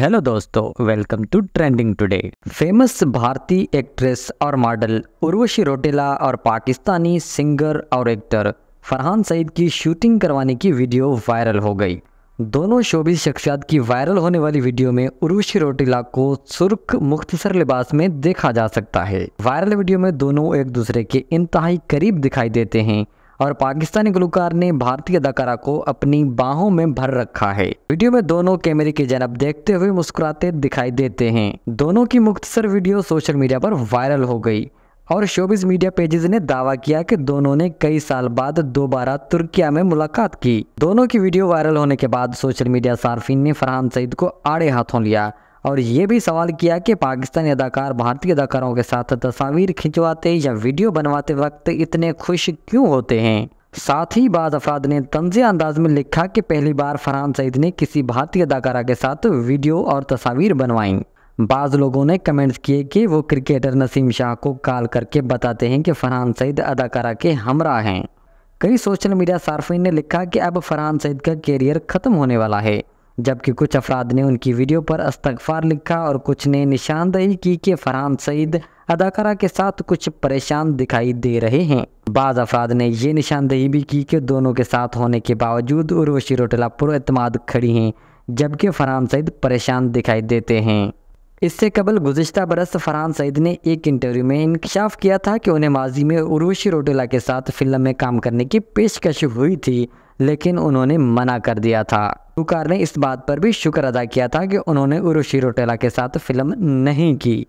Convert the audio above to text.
hello दोस्तों welcome to trending today famous भारतीय actress और मॉडल उर्वशी रोटेला और पाकिस्तानी सिंगर और एक्टर फरहान सईद की शूटिंग करवाने की वीडियो वायरल हो गई दोनों शोबी शख्सियात की वायरल होने वाली वीडियो में उर्वशी रोटेला को सुर्ख मुख्तसर लिबास में देखा जा सकता है वायरल वीडियो में दोनों एक दूसरे के इंतहाई करीब दिखाई देते हैं और पाकिस्तानी गुलकार ने भारतीय अदाकारा को अपनी बाहों में भर रखा है वीडियो में दोनों कैमरे की जनब देखते हुए मुस्कुराते दिखाई देते हैं दोनों की मुख्तसर वीडियो सोशल मीडिया पर वायरल हो गई और शोबिस मीडिया पेजेस ने दावा किया कि दोनों ने कई साल बाद दोबारा तुर्किया में मुलाकात की दोनों की वीडियो वायरल होने के बाद सोशल मीडिया सार्फिन ने फरहान सईद को आड़े हाथों लिया और ये भी सवाल किया कि पाकिस्तानी अदाकार भारतीय अदाकारों के साथ तस्वीर खिंचवाते या वीडियो बनवाते वक्त इतने खुश क्यों होते हैं साथ ही बाद अफराद ने तंजे अंदाज में लिखा कि पहली बार फरहान सईद ने किसी भारतीय अदाकारा के साथ वीडियो और तस्वीर बनवाई बाज़ लोगों ने कमेंट्स किए कि वो क्रिकेटर नसीम शाह को कॉल करके बताते हैं कि फरहान सईद अदाकारा के हमरा हैं कई सोशल मीडिया सार्फिन ने लिखा कि अब फरहान सईद का कैरियर ख़त्म होने वाला है जबकि कुछ अफराद ने उनकी वीडियो पर अस्तगफार लिखा और कुछ ने निशानदेही की कि फरहान सईद अदाकारा के साथ कुछ परेशान दिखाई दे रहे हैं बाद अफराद ने ये निशानदेही भी की कि दोनों के साथ होने के बावजूद उर्वशी रोटेला पुरमाद खड़ी हैं जबकि फरहान सईद परेशान दिखाई देते हैं इससे कबल गुजशत बरस फरहान सईद ने एक इंटरव्यू में इंकशाफ किया था कि उन्हें माजी में उर्वशी रोटेला के साथ फिल्म में काम करने की पेशकश हुई थी लेकिन उन्होंने मना कर दिया था हुकार ने इस बात पर भी शुक्र अदा किया था कि उन्होंने उर्वशी रोटेला के साथ फिल्म नहीं की